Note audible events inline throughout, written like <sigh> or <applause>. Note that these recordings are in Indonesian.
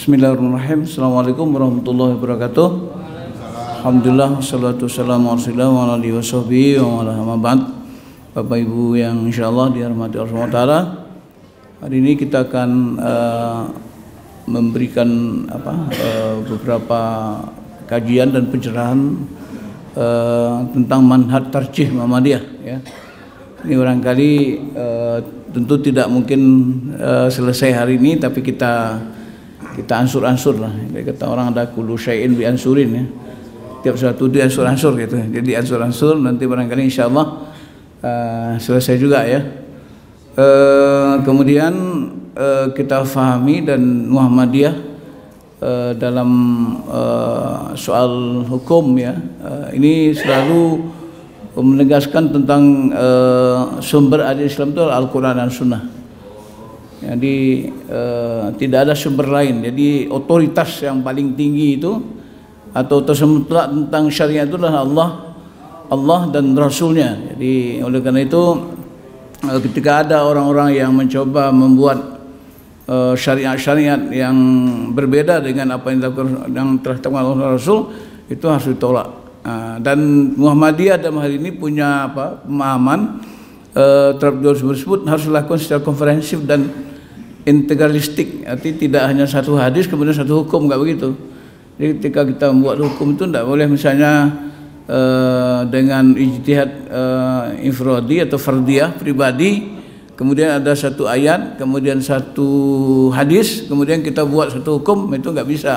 Bismillahirrahmanirrahim. Assalamualaikum warahmatullahi wabarakatuh. Alhamdulillah wassalatu wassalamu ala alihi washabihi wa ala ma'bad. Bapak Ibu yang insyaallah dihormati Allah taala. Hari ini kita akan uh, memberikan apa uh, beberapa kajian dan pencerahan uh, tentang manhaj tarjih Muhammadiyah ya. Ini barangkali uh, tentu tidak mungkin uh, selesai hari ini tapi kita kita ansur-ansur lah jadi kata orang ada kulu syai'in diansurin ya tiap suatu dia ansur ansur gitu jadi ansur-ansur nanti barangkali insya Allah uh, eh, selesai juga ya uh, kemudian uh, kita fahami dan Muhammadiyah uh, dalam uh, soal hukum ya uh, ini selalu menegaskan tentang uh, sumber adil Islam itu Al-Quran dan Sunnah jadi eh, tidak ada sumber lain jadi otoritas yang paling tinggi itu atau tersemutlak tentang syariat itulah Allah Allah dan Rasulnya jadi oleh karena itu eh, ketika ada orang-orang yang mencoba membuat eh, syariat-syariat uh, yang berbeda dengan apa yang dilakukan yang telah dilakukan oleh Rasul itu harus ditolak uh, dan Muhammadiyah dalam hal ini punya apa pemahaman uh, terhadap tersebut harus dilakukan secara konferensif dan integralistik arti tidak hanya satu hadis kemudian satu hukum enggak begitu jadi ketika kita membuat hukum itu enggak boleh misalnya uh, dengan ijtihad uh, infrodi atau fardiah pribadi kemudian ada satu ayat kemudian satu hadis kemudian kita buat satu hukum itu enggak bisa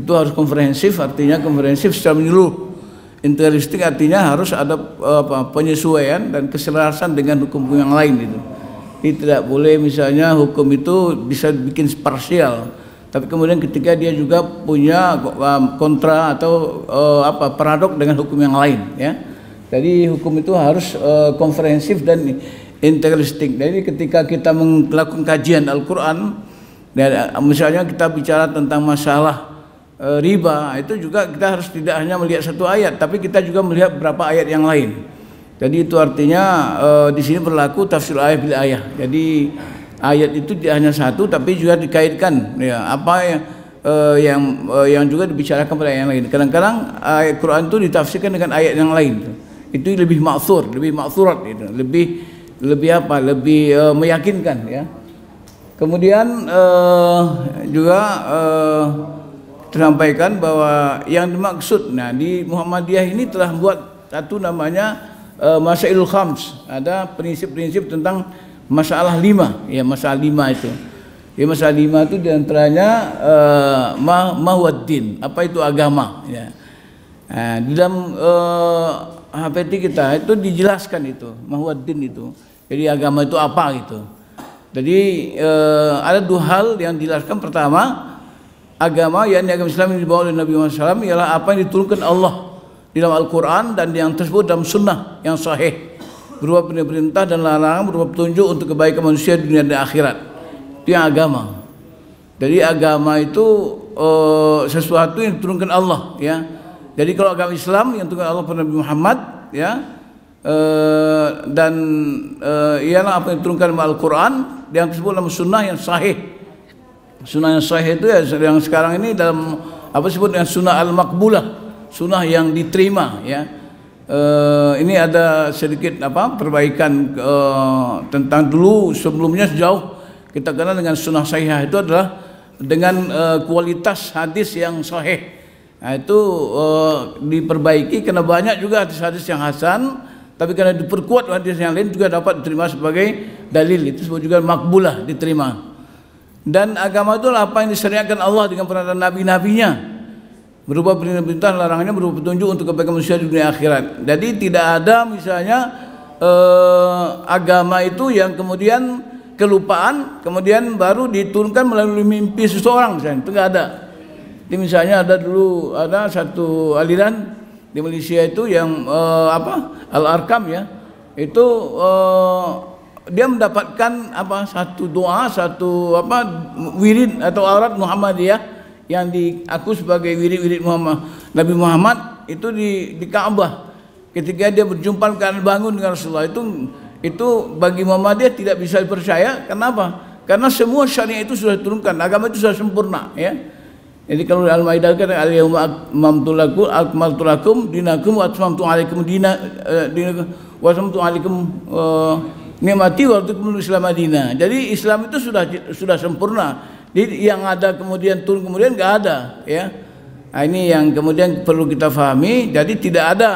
itu harus komprehensif artinya komprehensif secara menyeluruh integralistik artinya harus ada eh, apa, penyesuaian dan keselarasan dengan hukum yang lain itu ini tidak boleh misalnya hukum itu bisa bikin parsial. Tapi kemudian ketika dia juga punya um, kontra atau uh, apa paradok dengan hukum yang lain ya. Jadi hukum itu harus uh, konferensif dan integralistik. Jadi ketika kita melakukan kajian Al-Qur'an uh, misalnya kita bicara tentang masalah uh, riba, itu juga kita harus tidak hanya melihat satu ayat, tapi kita juga melihat beberapa ayat yang lain. Jadi itu artinya eh, di sini berlaku tafsir ayat bil ayah. Jadi ayat itu tidak hanya satu tapi juga dikaitkan ya apa ya, eh, yang yang eh, yang juga dibicarakan pada yang lain. Kadang-kadang ayat Quran itu ditafsirkan dengan ayat yang lain. Itu lebih maksur, lebih maksurat Lebih lebih apa? Lebih meyakinkan ya. Kemudian juga e, bahwa yang dimaksud nah di Muhammadiyah ini telah buat satu namanya e, masailul khams, ada prinsip-prinsip tentang masalah lima, ya masalah lima itu. Ya masalah lima itu diantaranya e, eh, ma din apa itu agama. Ya. Nah, di dalam e, HPT kita itu dijelaskan itu din itu. Jadi agama itu apa gitu. Jadi ada dua hal yang dijelaskan pertama agama yang agama Islam yang dibawa oleh Nabi Muhammad SAW ialah apa yang diturunkan Allah di dalam Al-Quran dan yang tersebut dalam sunnah yang sahih berupa perintah dan larangan berupa petunjuk untuk kebaikan manusia dunia dan akhirat itu yang agama jadi agama itu uh, sesuatu yang diturunkan Allah ya jadi kalau agama Islam yang diturunkan Allah pada Nabi Muhammad ya uh, dan uh, ialah apa yang diturunkan dalam Al-Quran yang tersebut dalam sunnah yang sahih sunnah yang sahih itu ya, yang sekarang ini dalam apa disebut yang sunnah al-makbulah sunnah yang diterima ya eh, ini ada sedikit apa perbaikan eh, tentang dulu sebelumnya sejauh kita kenal dengan sunnah sahihah itu adalah dengan eh, kualitas hadis yang sahih nah, itu diperbaiki karena banyak juga hadis-hadis yang hasan tapi karena diperkuat hadis yang lain juga dapat diterima sebagai dalil itu disebut juga makbulah diterima dan agama itu apa yang disyariatkan Allah dengan perantaraan nabi-nabinya berupa perintah-perintah larangannya berupa petunjuk untuk kebaikan manusia di dunia akhirat. Jadi tidak ada misalnya eh, agama itu yang kemudian kelupaan kemudian baru diturunkan melalui mimpi seseorang misalnya itu nggak ada. Jadi misalnya ada dulu ada satu aliran di Malaysia itu yang eh, apa al arkam ya itu eh, dia mendapatkan apa satu doa satu apa wirid atau aurat Muhammadiyah yang aku sebagai wirid-wirid Muhammad Nabi Muhammad itu di di Ka'bah ketika dia berjumpa dengan bangun dengan Rasulullah itu itu bagi Muhammadiyah tidak bisa dipercaya kenapa karena semua syariat itu sudah turunkan agama itu sudah sempurna ya jadi kalau Al-Maidah kan al yauma akmaltu lakum akmaltu lakum dinakum wa atmamtu alaikum dina eh, dinakum wa atmamtu alaikum eh, nikmati wa raditu Jadi Islam itu sudah sudah sempurna jadi yang ada kemudian turun kemudian nggak ada, ya. Nah, ini yang kemudian perlu kita pahami. Jadi tidak ada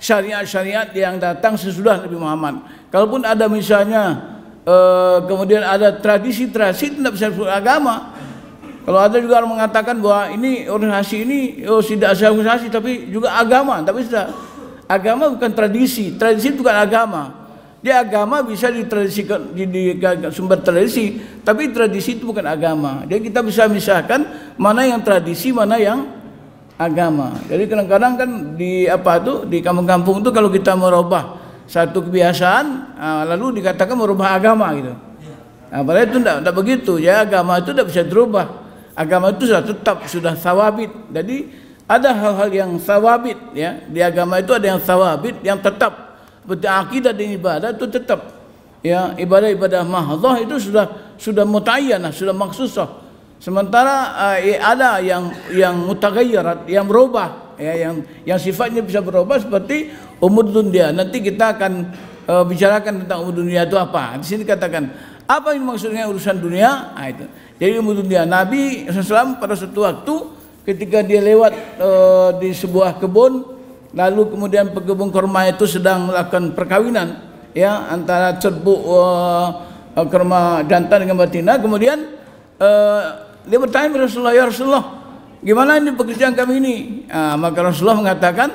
syariat-syariat yang datang sesudah Nabi Muhammad. Kalaupun ada misalnya eh, kemudian ada tradisi-tradisi tidak bisa agama. Kalau ada juga orang mengatakan bahwa ini organisasi ini oh, tidak organisasi tapi juga agama, tapi sudah agama bukan tradisi, tradisi bukan agama. Di agama bisa ditradisikan di, di, sumber tradisi, tapi tradisi itu bukan agama. Jadi kita bisa misalkan mana yang tradisi, mana yang agama. Jadi kadang-kadang kan di apa tuh di kampung-kampung itu kalau kita merubah satu kebiasaan, ah, lalu dikatakan merubah agama gitu. Nah, padahal itu tidak, begitu ya agama itu tidak bisa dirubah. Agama itu sudah tetap sudah sawabit. Jadi ada hal-hal yang sawabit ya di agama itu ada yang sawabit yang tetap akidah di ibadah itu tetap ya ibadah-ibadah mahdoh itu sudah sudah mutayyanah, sudah maksusah. Sementara eh, ada yang yang mutaghayyarat, yang berubah, ya yang yang sifatnya bisa berubah seperti umur dunia. Nanti kita akan eh, bicarakan tentang umur dunia itu apa. Di sini katakan apa yang maksudnya urusan dunia? Nah, itu. Jadi umur dunia. Nabi SAW pada suatu waktu ketika dia lewat eh, di sebuah kebun lalu kemudian pegubung kurma itu sedang melakukan perkawinan ya antara cerbuk uh, eh, eh, kurma jantan dengan betina kemudian uh, dia bertanya kepada Rasulullah ya Rasulullah gimana ini pekerjaan kami ini ah, maka Rasulullah mengatakan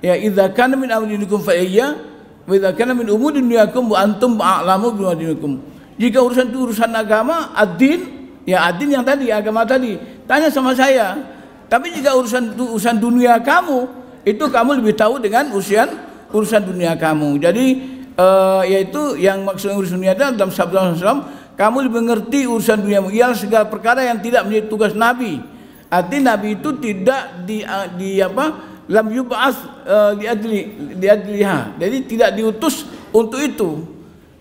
ya idza kana min amrikum fa fa'iyah, wa idza kana min umuri dunyakum wa antum a'lamu bi jika urusan itu urusan agama ad-din ya ad-din yang tadi agama tadi tanya sama saya tapi jika urusan itu urusan dunia kamu itu kamu lebih tahu dengan urusan urusan dunia kamu. Jadi uh, yaitu yang maksudnya urusan dunia dalam sabda Rasulullah kamu lebih mengerti urusan dunia ialah segala perkara yang tidak menjadi tugas Nabi. Arti Nabi itu tidak di, eh, di apa dalam yub'as uh, diadli eh, Jadi tidak diutus untuk itu.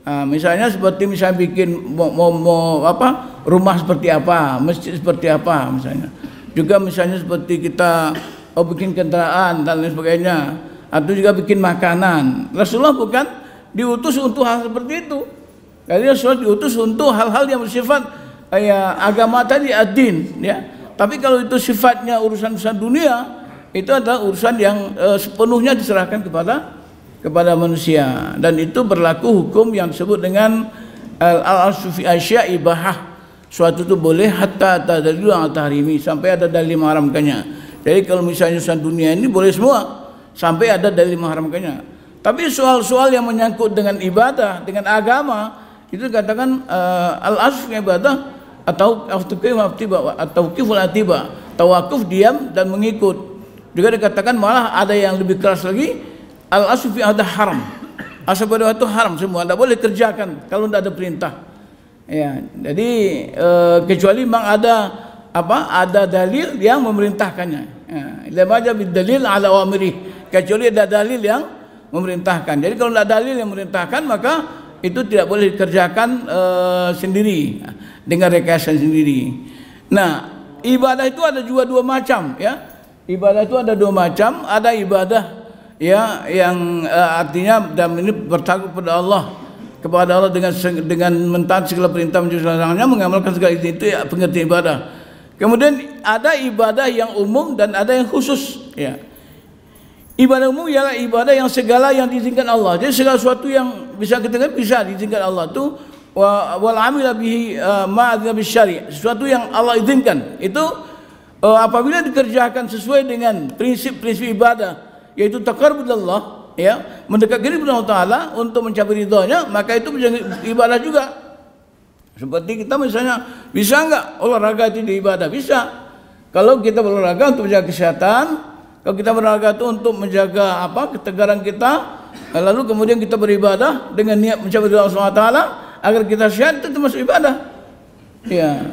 Nah, misalnya seperti misalnya bikin mau, mau, mau apa rumah seperti apa, masjid seperti apa misalnya. Juga misalnya seperti kita oh bikin kendaraan dan lain sebagainya atau juga bikin makanan Rasulullah bukan diutus untuk hal seperti itu jadi Rasulullah diutus untuk hal-hal yang bersifat eh, ya, agama tadi adin ya tapi kalau itu sifatnya urusan-urusan dunia itu adalah urusan yang e, sepenuhnya diserahkan kepada kepada manusia dan itu berlaku hukum yang disebut dengan al eh, al-sufi asya ibahah suatu itu boleh hatta hatta al-tahrimi sampai ada dalil mengharamkannya jadi kalau misalnya urusan dunia ini boleh semua sampai ada dalil mengharamkannya. Tapi soal-soal yang menyangkut dengan ibadah, dengan agama itu katakan uh, eh, al asf ibadah atau aftuqif atiba atau kiful atiba, tawakuf diam dan mengikut. Juga dikatakan malah ada yang lebih keras lagi al asf ada haram. Asal pada itu haram semua, tidak boleh kerjakan kalau tidak ada perintah. Ya, jadi eh, kecuali memang ada apa ada dalil yang memerintahkannya. Ya. aja dalil ala wamiri. Kecuali ada dalil yang memerintahkan. Jadi kalau tidak dalil yang memerintahkan maka itu tidak boleh dikerjakan uh, sendiri dengan rekayasa sendiri. Nah, ibadah itu ada juga dua macam ya. Ibadah itu ada dua macam, ada ibadah ya yang uh, artinya dalam ini bertakwa kepada Allah kepada Allah dengan dengan mentaati segala perintah mencuci segala mengamalkan segala itu, itu ya pengertian ibadah Kemudian ada ibadah yang umum dan ada yang khusus. Ya. Ibadah umum ialah ibadah yang segala yang diizinkan Allah. Jadi segala sesuatu yang bisa kita lihat, bisa diizinkan Allah itu wal amila bihi uh, ma'adna Sesuatu yang Allah izinkan. Itu uh, apabila dikerjakan sesuai dengan prinsip-prinsip ibadah yaitu taqarrubullah ya, mendekat diri kepada Allah Taala untuk mencapai ridhonya, maka itu menjadi ibadah juga. Seperti kita misalnya bisa nggak olahraga itu di ibadah? Bisa. Kalau kita berolahraga untuk menjaga kesehatan, kalau kita berolahraga itu untuk menjaga apa ketegaran kita, lalu kemudian kita beribadah dengan niat mencapai Allah Taala agar kita sehat itu termasuk ibadah. Ya.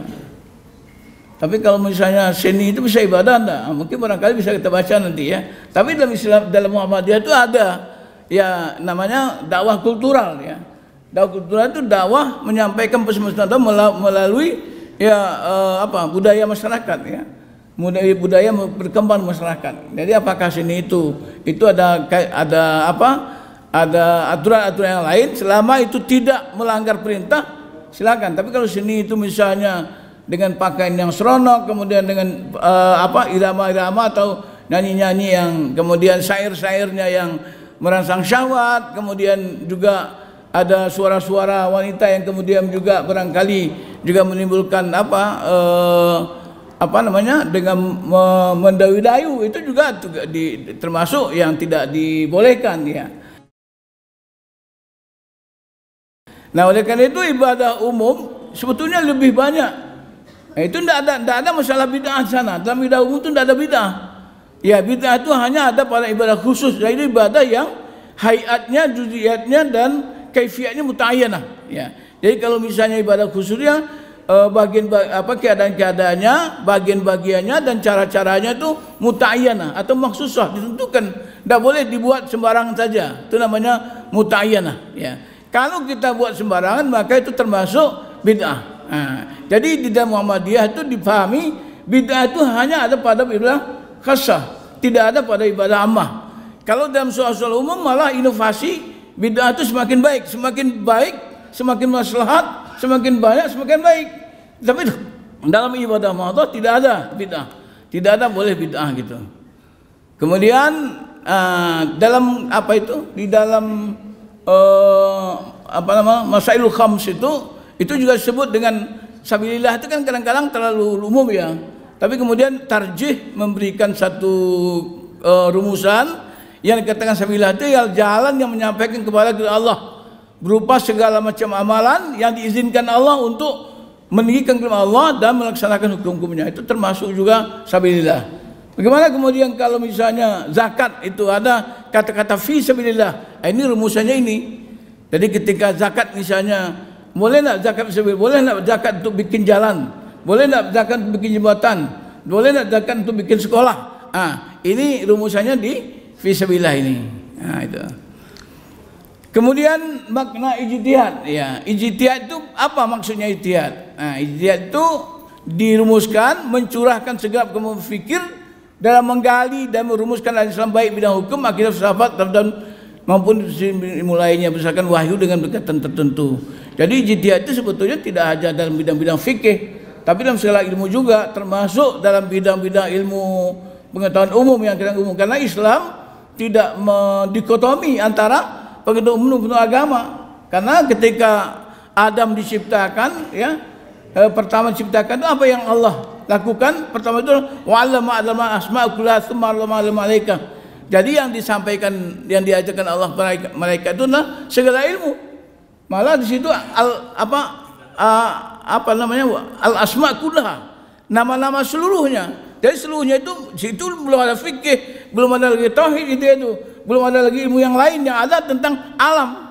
Tapi kalau misalnya seni itu bisa ibadah enggak? Ah, mungkin barangkali bisa kita baca nanti ya. Tapi dalam Islam dalam Muhammadiyah itu ada ya namanya dakwah kultural ya dakwah kultural itu dakwah menyampaikan pesan melalui ya eh, apa budaya masyarakat ya budaya, budaya berkembang masyarakat jadi apakah sini itu itu ada ada apa ada aturan-aturan yang lain selama itu tidak melanggar perintah silakan tapi kalau sini itu misalnya dengan pakaian yang seronok kemudian dengan uh, apa irama-irama atau nyanyi-nyanyi yang kemudian syair-syairnya yang merangsang syahwat kemudian juga ada suara-suara wanita yang kemudian juga barangkali juga menimbulkan apa eh, apa namanya dengan mendayu-dayu itu juga di, termasuk yang tidak dibolehkan ya. Nah oleh karena itu ibadah umum sebetulnya lebih banyak. Nah, itu tidak ada tidak ada masalah bid'ah sana dalam bid'ah umum itu tidak ada bid'ah. Ya bid'ah itu hanya ada pada ibadah khusus. Jadi ibadah yang hayatnya, juziatnya dan kaifiatnya mutayyanah ya. Jadi kalau misalnya ibadah khususnya eh, bagian apa keadaan-keadaannya, bagian-bagiannya dan cara-caranya itu mutayyanah atau maksusah ditentukan. Tidak boleh dibuat sembarangan saja. Itu namanya mutayyanah ya. Kalau kita buat sembarangan maka itu termasuk bid'ah. Nah, jadi di dalam Muhammadiyah itu dipahami bid'ah itu hanya ada pada ibadah khasah, tidak ada pada ibadah ammah. Kalau dalam soal-soal umum malah inovasi bid'ah itu semakin baik, semakin baik, semakin maslahat, semakin banyak, semakin baik. Tapi dalam ibadah mahdoh tidak ada bid'ah. Tidak ada boleh bid'ah gitu. Kemudian uh, dalam apa itu? Di dalam uh, apa nama masailul khams itu itu juga disebut dengan sabilillah itu kan kadang-kadang terlalu umum ya. Tapi kemudian tarjih memberikan satu uh, rumusan yang dikatakan sabilah itu ialah jalan yang menyampaikan kepada Allah berupa segala macam amalan yang diizinkan Allah untuk meninggikan kelima Allah dan melaksanakan hukum-hukumnya. Itu termasuk juga sabilillah. Bagaimana kemudian kalau misalnya zakat itu ada kata-kata fi sabilillah. Eh, ini rumusannya ini. Jadi ketika zakat misalnya boleh nak zakat sabilillah, boleh nak zakat untuk bikin jalan, boleh nak zakat untuk bikin jembatan, boleh nak zakat untuk bikin sekolah. Ah, ini rumusannya di Fisabilillah ini. Nah, itu. Kemudian makna ijtihad, ya. Ijtihad itu apa maksudnya ijtihad? Nah, ijtihad itu dirumuskan, mencurahkan segala fikir dalam menggali dan merumuskan Islam baik bidang hukum, akidah filsafat dan maupun mulainya misalkan wahyu dengan berkaitan tertentu. Jadi ijtihad itu sebetulnya tidak hanya dalam bidang-bidang fikih, tapi dalam segala ilmu juga termasuk dalam bidang-bidang ilmu pengetahuan umum yang kita umum karena Islam tidak dikotomi antara penuh-penuh agama. Karena ketika Adam diciptakan ya eh, pertama diciptakan itu apa yang Allah lakukan pertama itu wa'allama adama asmaul tsumma Jadi yang disampaikan yang diajarkan Allah mereka, mereka itu adalah segala ilmu. Malah di situ al apa uh, apa namanya al asma kullah nama-nama seluruhnya jadi seluruhnya itu situ belum ada fikih, belum ada lagi tauhid itu ya itu, belum ada lagi ilmu yang lain yang ada tentang alam.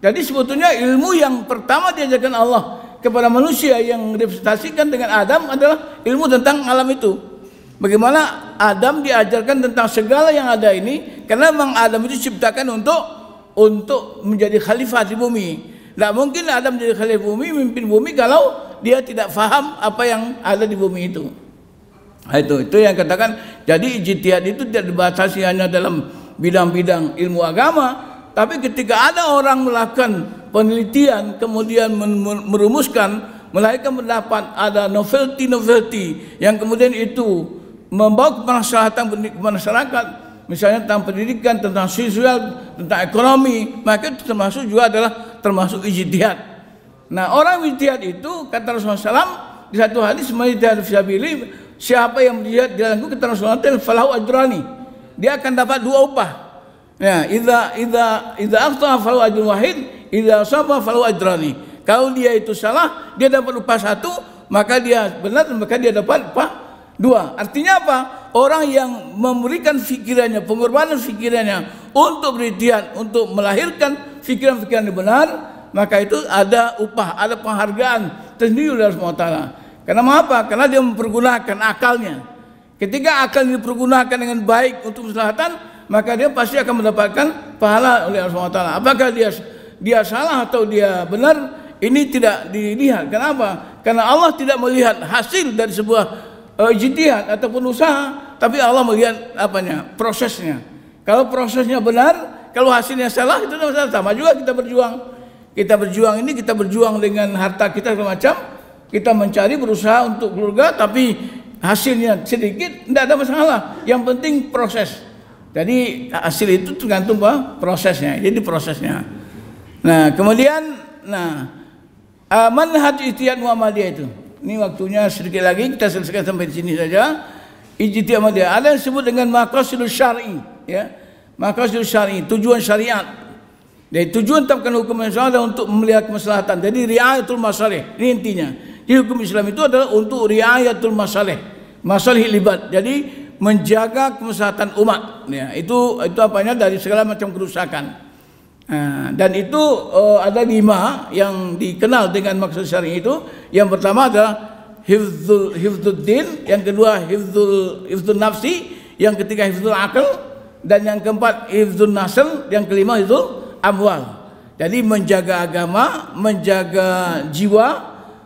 Jadi sebetulnya ilmu yang pertama diajarkan Allah kepada manusia yang dipresentasikan dengan Adam adalah ilmu tentang alam itu. Bagaimana Adam diajarkan tentang segala yang ada ini karena memang Adam itu diciptakan untuk untuk menjadi khalifah di bumi. Tidak mungkin Adam menjadi khalifah bumi, memimpin bumi kalau dia tidak faham apa yang ada di bumi itu. Nah, itu itu yang katakan jadi ijtihad itu tidak dibatasi hanya dalam bidang-bidang ilmu agama, tapi ketika ada orang melakukan penelitian kemudian merumuskan melahirkan pendapat ada novelty-novelty yang kemudian itu membawa kemaslahatan masyarakat misalnya tentang pendidikan, tentang sosial, tentang ekonomi, maka itu termasuk juga adalah termasuk ijtihad. Nah, orang ijtihad itu kata Rasulullah SAW di satu hadis menjadi fisabilillah Siapa yang melihat di jalanku kita Rasulullah falahu ajrani. Dia akan dapat dua upah. Ya, idza idza idza aqta falahu ajrun wahid, idza saba falahu ajrani. Kalau dia itu salah, dia dapat upah satu, maka dia benar maka dia dapat upah dua. Artinya apa? Orang yang memberikan fikirannya pengorbanan fikirannya untuk beritian untuk melahirkan fikiran-fikiran yang benar, maka itu ada upah, ada penghargaan terdiri dari Allah karena apa? Karena dia mempergunakan akalnya. Ketika akal dipergunakan dengan baik untuk kesehatan, maka dia pasti akan mendapatkan pahala oleh Allah SWT. Apakah dia dia salah atau dia benar? Ini tidak dilihat. Kenapa? Karena Allah tidak melihat hasil dari sebuah uh, ataupun usaha, tapi Allah melihat apanya? Prosesnya. Kalau prosesnya benar, kalau hasilnya salah itu sama juga kita berjuang. Kita berjuang ini kita berjuang dengan harta kita macam kita mencari berusaha untuk keluarga tapi hasilnya sedikit tidak ada masalah. Yang penting proses. Jadi hasil itu tergantung apa? prosesnya. Jadi prosesnya. Nah, kemudian nah uh, manhaj ijtihad Muhammadiyah itu. Ini waktunya sedikit lagi kita selesaikan sampai sini saja. Ijtihad Muhammadiyah ada yang disebut dengan maqasidus syar'i, ya. Maqasidus syar'i, tujuan syariat. Jadi tujuan tetapkan hukum Islam adalah untuk melihat kemaslahatan. Jadi riayatul masalih, ini intinya. Jadi hukum Islam itu adalah untuk riayatul masalih, masalih libat. Jadi menjaga kemaslahatan umat. Ya, itu itu apanya dari segala macam kerusakan. Nah, dan itu uh, ada lima yang dikenal dengan maksud syari itu. Yang pertama adalah hifzul hifzul din, yang kedua hifzul hifzul nafsi, yang ketiga hifzul akal, dan yang keempat hifzul nasl, yang kelima hifzul amwal. Jadi menjaga agama, menjaga jiwa,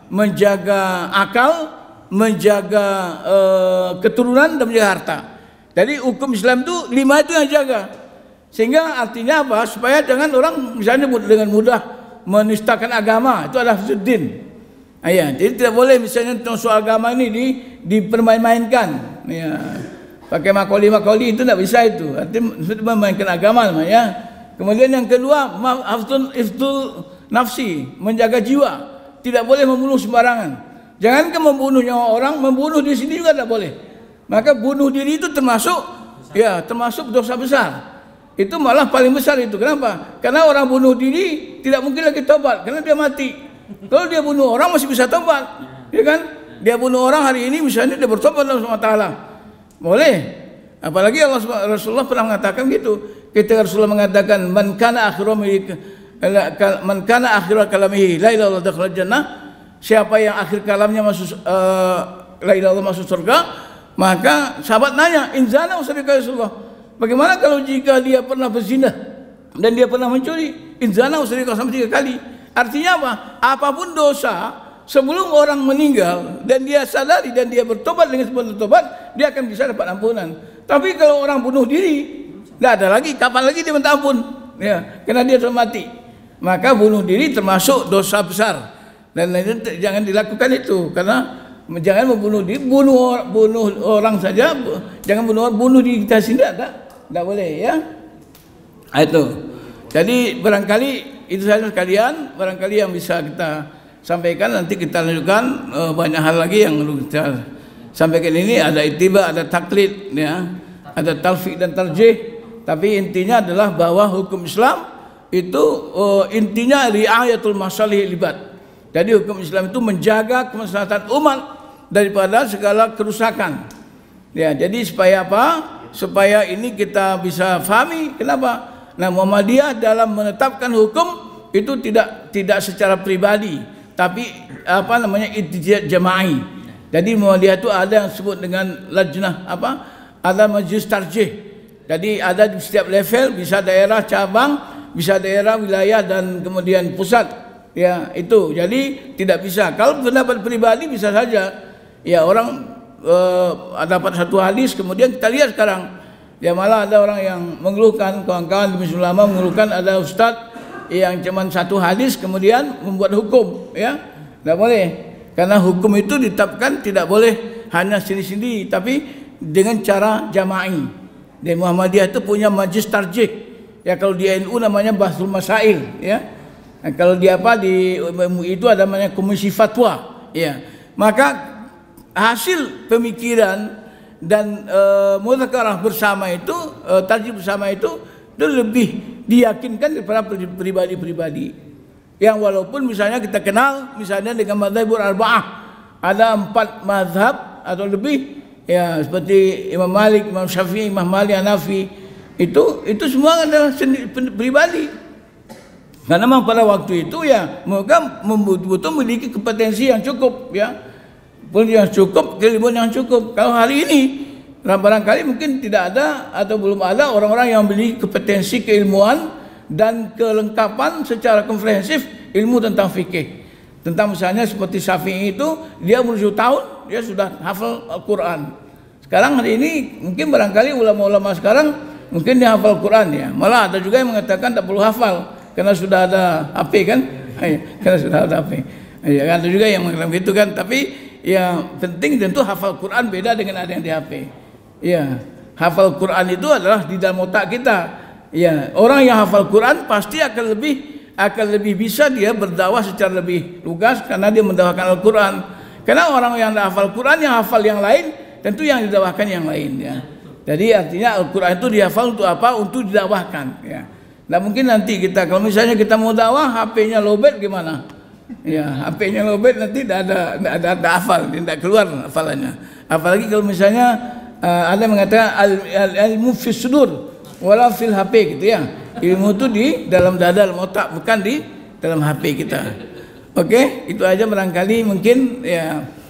menjaga akal, menjaga uh, keturunan dan menjaga harta. Jadi hukum Islam itu lima itu yang jaga. Sehingga artinya apa? Supaya jangan orang misalnya dengan mudah menistakan agama itu adalah sudin. Ayah. jadi tidak boleh misalnya tentang soal agama ini di, dipermain-mainkan. Ya. Pakai makoli-makoli itu tidak bisa itu. Artinya itu memainkan agama namanya. ya. Kemudian yang kedua, hafzun iftul nafsi, menjaga jiwa. Tidak boleh membunuh sembarangan. Jangan ke membunuh nyawa orang, membunuh di sini juga tidak boleh. Maka bunuh diri itu termasuk besar. ya, termasuk dosa besar. Itu malah paling besar itu. Kenapa? Karena orang bunuh diri tidak mungkin lagi tobat karena dia mati. Kalau dia bunuh orang masih bisa tobat. Ya kan? Dia bunuh orang hari ini misalnya dia bertobat Allah SWT. Boleh. Apalagi Allah Rasulullah pernah mengatakan gitu. kita Rasulullah mengatakan man kana akhiru man kana akhiru kalamihi la ilaha illallah jannah siapa yang akhir kalamnya masuk uh, la ilaha masuk surga maka sahabat nanya inzana usabi ya Rasulullah bagaimana kalau jika dia pernah berzina dan dia pernah mencuri inzana usabi sampai tiga kali artinya apa apapun dosa sebelum orang meninggal dan dia sadari dan dia bertobat dengan sebuah tobat dia akan bisa dapat ampunan tapi kalau orang bunuh diri Tidak ada lagi, kapan lagi dia minta ampun? Ya, karena dia sudah mati. Maka bunuh diri termasuk dosa besar. Dan jangan dilakukan itu karena jangan membunuh diri, bunuh orang, bunuh orang saja, jangan bunuh orang, bunuh diri kita sendiri, tak? Tidak boleh ya. Nah, itu. Jadi barangkali itu saja sekalian, barangkali yang bisa kita sampaikan nanti kita lanjutkan eh, banyak hal lagi yang perlu kita sampaikan ini ada itiba, ada taklid ya, ada talfik dan tarjih tapi intinya adalah bahwa hukum Islam itu uh, intinya riayatul masalih libat. Jadi hukum Islam itu menjaga kemaslahatan umat daripada segala kerusakan. Ya, jadi supaya apa? Supaya ini kita bisa fahami kenapa? Nah, Muhammadiyah dalam menetapkan hukum itu tidak tidak secara pribadi, tapi apa namanya? ijtihad jama'i. Jadi Muhammadiyah itu ada yang disebut dengan lajnah apa? Ada majlis tarjih jadi ada di setiap level, bisa daerah cabang, bisa daerah wilayah dan kemudian pusat. Ya, itu. Jadi tidak bisa. Kalau pendapat pribadi bisa saja. Ya, orang eh, dapat satu hadis kemudian kita lihat sekarang. Ya malah ada orang yang mengeluhkan kawan-kawan di ulama mengeluhkan ada ustadz yang cuman satu hadis kemudian membuat hukum ya tidak boleh karena hukum itu ditetapkan tidak boleh hanya sendiri-sendiri tapi dengan cara jama'i di Muhammadiyah itu punya majlis tarjih. Ya kalau di NU namanya Bahlul Masail, ya. Nah, kalau di apa di MUI itu ada namanya Komisi Fatwa, ya. Maka hasil pemikiran dan e, mudzakarah bersama itu, e, tarjih bersama itu itu lebih diyakinkan daripada pribadi-pribadi. Yang walaupun misalnya kita kenal misalnya dengan mazhabur arba'ah ada empat mazhab atau lebih ya seperti Imam Malik, Imam Syafi'i, Imam Malik, Hanafi itu itu semua adalah sendiri, pribadi. Karena memang pada waktu itu ya mereka membutuhkan memiliki kompetensi yang cukup ya pendidikan yang cukup, keilmuan yang cukup. Kalau hari ini barangkali mungkin tidak ada atau belum ada orang-orang yang memiliki kompetensi keilmuan dan kelengkapan secara komprehensif ilmu tentang fikih. Tentang misalnya seperti Syafi'i itu dia berusia tahun dia sudah hafal Al-Qur'an. Sekarang hari ini mungkin barangkali ulama-ulama sekarang mungkin dia hafal quran ya. Malah ada juga yang mengatakan tak perlu hafal karena sudah ada HP kan. <laughs> Iya, karena sudah ada HP. Ya ada juga yang mengatakan gitu kan, tapi yang penting tentu hafal Quran beda dengan ada yang di HP. Ya, hafal Quran itu adalah di dalam otak kita. Ya, orang yang hafal Quran pasti akan lebih akan lebih bisa dia berdakwah secara lebih lugas karena dia mendakwahkan Al-Quran. Karena orang yang hafal Quran yang hafal yang lain tentu yang didakwahkan yang lain ya. Jadi artinya Al-Quran itu dihafal untuk apa? Untuk didakwahkan ya. Nah mungkin nanti kita kalau misalnya kita mau dakwah HP-nya lobet gimana? Ya HP-nya lobet nanti tidak ada tidak ada, ada hafal, tidak keluar hafalannya. Apalagi kalau misalnya uh, ada yang mengatakan al, al, ilmu fi HP gitu ya. Ilmu itu di dalam dada, dalam otak, bukan di dalam HP kita. Oke, okay? itu aja barangkali mungkin ya